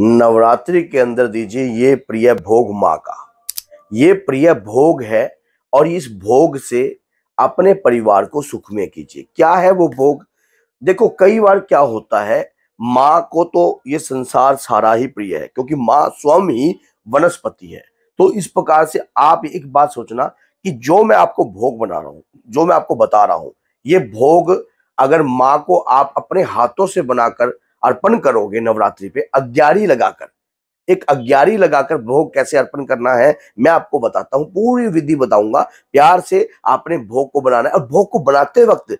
नवरात्रि के अंदर दीजिए ये प्रिय भोग माँ का ये प्रिय भोग है और इस भोग से अपने परिवार को सुख में कीजिए क्या है वो भोग देखो कई बार क्या होता है माँ को तो ये संसार सारा ही प्रिय है क्योंकि माँ स्वयं ही वनस्पति है तो इस प्रकार से आप एक बात सोचना कि जो मैं आपको भोग बना रहा हूं जो मैं आपको बता रहा हूं ये भोग अगर माँ को आप अपने हाथों से बनाकर अर्पण करोगे नवरात्रि पे अग्ञारी लगाकर एक अग्ञारी लगाकर भोग कैसे अर्पण करना है मैं आपको बताता हूं पूरी विधि बताऊंगा प्यार से आपने भोग को बनाना है और भोग को बनाते वक्त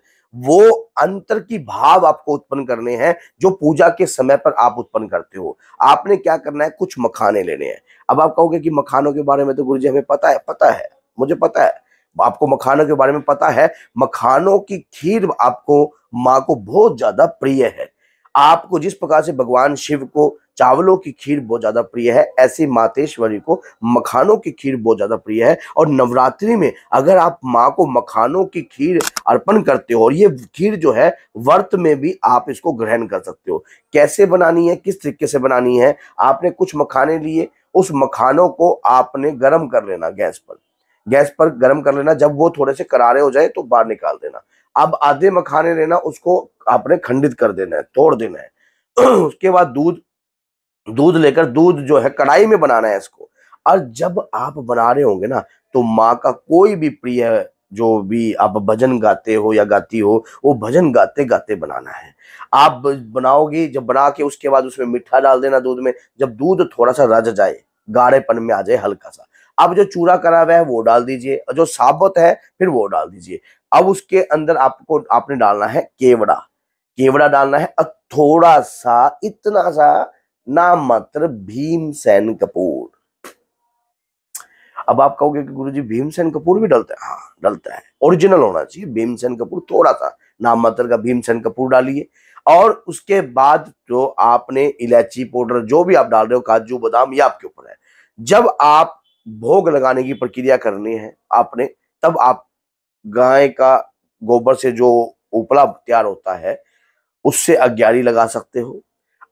वो अंतर की भाव आपको उत्पन्न करने हैं जो पूजा के समय पर आप उत्पन्न करते हो आपने क्या करना है कुछ मखाने लेने हैं अब आप कहोगे कि मखानों के बारे में तो गुरु जी हमें पता है पता है मुझे पता है आपको मखानों के बारे में पता है मखानों की खीर आपको माँ को बहुत ज्यादा प्रिय है आपको जिस प्रकार से भगवान शिव को चावलों की खीर बहुत ज्यादा प्रिय है ऐसे मातेश्वरी को मखानों की खीर बहुत ज्यादा प्रिय है और नवरात्रि में अगर आप माँ को मखानों की खीर अर्पण करते हो और ये खीर जो है व्रत में भी आप इसको ग्रहण कर सकते हो कैसे बनानी है किस तरीके से बनानी है आपने कुछ मखाने लिए उस मखानों को आपने गर्म कर लेना गैस पर गैस पर गर्म कर लेना जब वो थोड़े से करारे हो जाए तो बाहर निकाल देना अब आधे मखाने लेना उसको आपने खंडित कर देना है तोड़ देना है उसके बाद दूध दूध लेकर दूध जो है कढ़ाई में बनाना है इसको और जब आप बना रहे होंगे ना तो माँ का कोई भी प्रिय जो भी आप भजन गाते हो या गाती हो वो भजन गाते गाते बनाना है आप बनाओगी जब बना के उसके बाद उसमें मीठा डाल देना दूध में जब दूध थोड़ा सा रज जाए गाढ़ेपन में आ जाए हल्का सा अब जो चूरा करा हुआ है वो डाल दीजिए जो साबुत है फिर वो डाल दीजिए अब उसके अंदर आपको आपने डालना है केवड़ा केवड़ा डालना है और थोड़ा सा इतना सा नाम मात्र भीमसेन कपूर अब आप कहोगे कि गुरुजी भीमसेन कपूर भी डलता है हाँ डलता है ओरिजिनल होना चाहिए भीमसेन कपूर थोड़ा सा नाम मात्र का भीमसेन कपूर डालिए और उसके बाद जो आपने इलायची पाउडर जो भी आप डाल रहे हो काजू बादाम ये आपके ऊपर है जब आप भोग लगाने की प्रक्रिया करनी है आपने तब आप गाय का गोबर से जो उपला तैयार होता है उससे अग्ञारी लगा सकते हो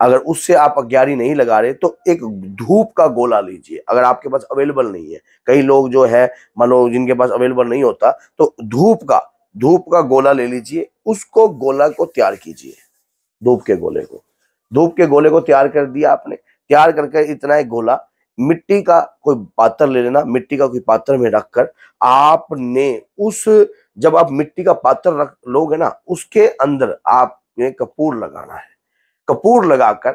अगर उससे आप अग्ञारी नहीं लगा रहे तो एक धूप का गोला लीजिए अगर आपके पास अवेलेबल नहीं है कई लोग जो है मानो जिनके पास अवेलेबल नहीं होता तो धूप का धूप का गोला ले लीजिए उसको गोला को तैयार कीजिए धूप के गोले को धूप के गोले को तैयार कर दिया आपने तैयार करके इतना एक गोला मिट्टी का कोई पात्र ले लेना मिट्टी का कोई पात्र में रखकर आपने उस जब आप मिट्टी का पात्र रख लोगे ना उसके अंदर आपने कपूर लगाना है कपूर लगाकर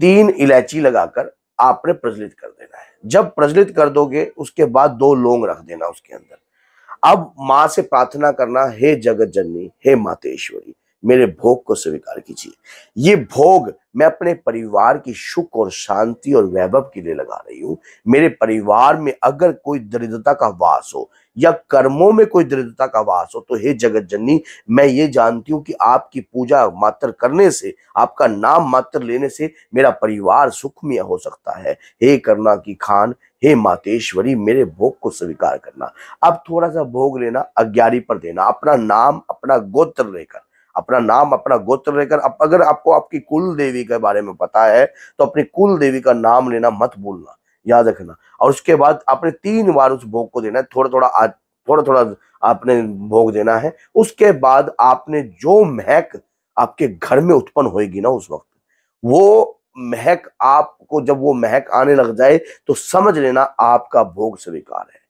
तीन इलायची लगाकर आपने प्रज्वलित कर देना है जब प्रज्वलित कर दोगे उसके बाद दो लोंग रख देना उसके अंदर अब माँ से प्रार्थना करना हे जगत जननी हे मातेश्वरी मेरे भोग को स्वीकार कीजिए ये भोग मैं अपने परिवार की सुख और शांति और वैभव के लिए लगा रही हूँ मेरे परिवार में अगर कोई दरिद्रता का वास हो या कर्मों में कोई दरिद्रता का वास हो तो हे जगत जननी मैं ये जानती हूं कि आपकी पूजा मात्र करने से आपका नाम मात्र लेने से मेरा परिवार सुखमय हो सकता है हे करना की खान हे मातेश्वरी मेरे भोग को स्वीकार करना अब थोड़ा सा भोग लेना अज्ञारी पर देना अपना नाम अपना गोत्र लेकर अपना नाम अपना गोत्र लेकर अब अगर आपको आपकी कुल देवी के बारे में पता है तो अपनी कुल देवी का नाम लेना मत भूलना याद रखना और उसके बाद आपने तीन बार उस भोग को देना है थोड़ा थोड़ा थोड़ा थोड़ा आपने भोग देना है उसके बाद आपने जो महक आपके घर में उत्पन्न होगी ना उस वक्त वो महक आपको जब वो महक आने लग जाए तो समझ लेना आपका भोग स्वीकार है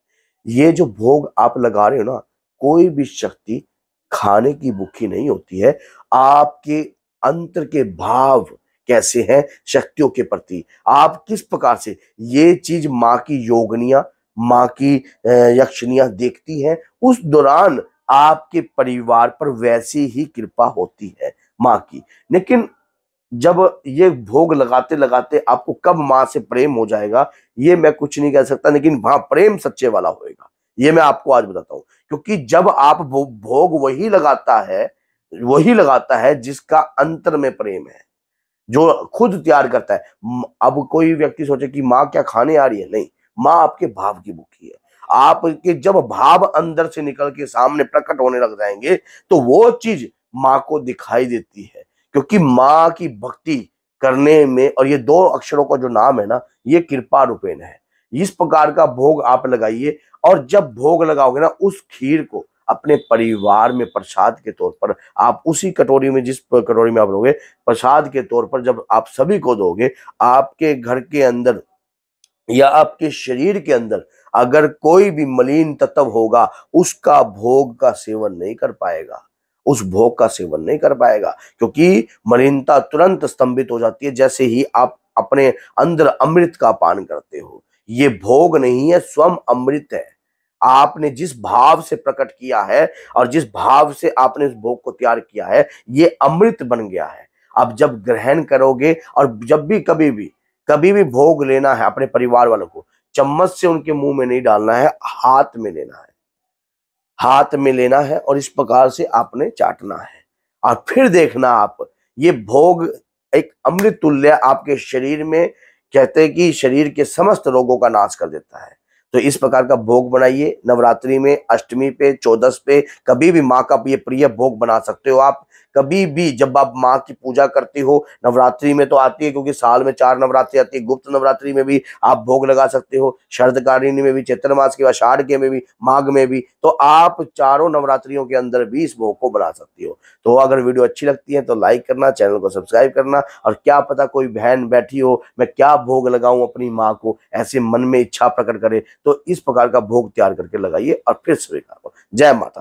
ये जो भोग आप लगा रहे हो ना कोई भी शक्ति खाने की भूखी नहीं होती है आपके अंतर के भाव कैसे हैं शक्तियों के प्रति आप किस प्रकार से ये चीज माँ की योगनिया माँ की यक्षनिया देखती हैं उस दौरान आपके परिवार पर वैसी ही कृपा होती है माँ की लेकिन जब ये भोग लगाते लगाते आपको कब माँ से प्रेम हो जाएगा ये मैं कुछ नहीं कह सकता लेकिन वहां प्रेम सच्चे वाला होएगा ये मैं आपको आज बताता हूँ क्योंकि जब आप भोग वही लगाता है वही लगाता है जिसका अंतर में प्रेम है जो खुद तैयार करता है अब कोई व्यक्ति सोचे कि माँ क्या खाने आ रही है नहीं माँ आपके भाव की भूखी है आपके जब भाव अंदर से निकल के सामने प्रकट होने लग जाएंगे तो वो चीज माँ को दिखाई देती है क्योंकि माँ की भक्ति करने में और ये दो अक्षरों का जो नाम है ना ये कृपा रूपेण है इस प्रकार का भोग आप लगाइए और जब भोग लगाओगे ना उस खीर को अपने परिवार में प्रसाद के तौर पर आप उसी कटोरी में जिस कटोरी में आप लोगे प्रसाद के तौर पर जब आप सभी को दोगे आपके घर के अंदर या आपके शरीर के अंदर अगर कोई भी मलिन तत्व होगा उसका भोग का सेवन नहीं कर पाएगा उस भोग का सेवन नहीं कर पाएगा क्योंकि मलिनता तुरंत स्तंभित हो जाती है जैसे ही आप अपने अंदर अमृत का पान करते हो ये भोग नहीं है स्वयं अमृत है आपने जिस भाव से प्रकट किया है और जिस भाव से आपने उस भोग को तैयार किया है ये अमृत बन गया है आप जब ग्रहण करोगे और जब भी कभी भी कभी भी भोग लेना है अपने परिवार वालों को चम्मच से उनके मुंह में नहीं डालना है हाथ में लेना है हाथ में लेना है और इस प्रकार से आपने चाटना है और फिर देखना आप ये भोग एक अमृत तुल्य आपके शरीर में कहते हैं कि शरीर के समस्त रोगों का नाश कर देता है तो इस प्रकार का भोग बनाइए नवरात्रि में अष्टमी पे चौदस पे कभी भी माँ का ये प्रिय भोग बना सकते हो आप कभी भी जब आप माँ की पूजा करती हो नवरात्रि में तो आती है क्योंकि साल में चार नवरात्रि आती है गुप्त नवरात्रि में भी आप भोग लगा सकते हो शरदकालीन में भी चैत्र मास के अषाढ़ के में भी माघ में भी तो आप चारों नवरात्रियों के अंदर भी इस भोग को बना सकती हो तो अगर वीडियो अच्छी लगती है तो लाइक करना चैनल को सब्सक्राइब करना और क्या पता कोई बहन बैठी हो मैं क्या भोग लगाऊं अपनी माँ को ऐसे मन में इच्छा प्रकट करे तो इस प्रकार का भोग तैयार करके लगाइए और फिर स्वीकार करो जय माता